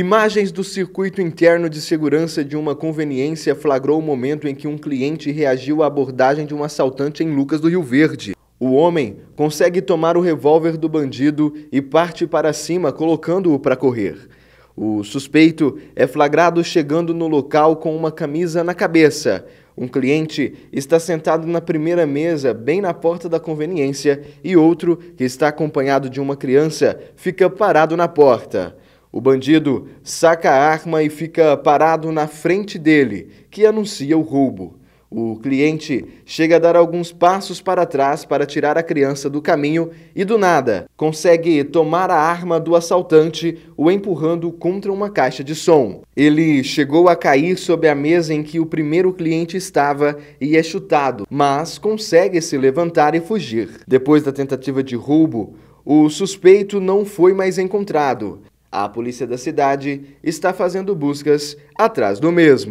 Imagens do circuito interno de segurança de uma conveniência flagrou o momento em que um cliente reagiu à abordagem de um assaltante em Lucas do Rio Verde. O homem consegue tomar o revólver do bandido e parte para cima, colocando-o para correr. O suspeito é flagrado chegando no local com uma camisa na cabeça. Um cliente está sentado na primeira mesa, bem na porta da conveniência, e outro, que está acompanhado de uma criança, fica parado na porta. O bandido saca a arma e fica parado na frente dele, que anuncia o roubo. O cliente chega a dar alguns passos para trás para tirar a criança do caminho e, do nada, consegue tomar a arma do assaltante, o empurrando contra uma caixa de som. Ele chegou a cair sobre a mesa em que o primeiro cliente estava e é chutado, mas consegue se levantar e fugir. Depois da tentativa de roubo, o suspeito não foi mais encontrado, a polícia da cidade está fazendo buscas atrás do mesmo.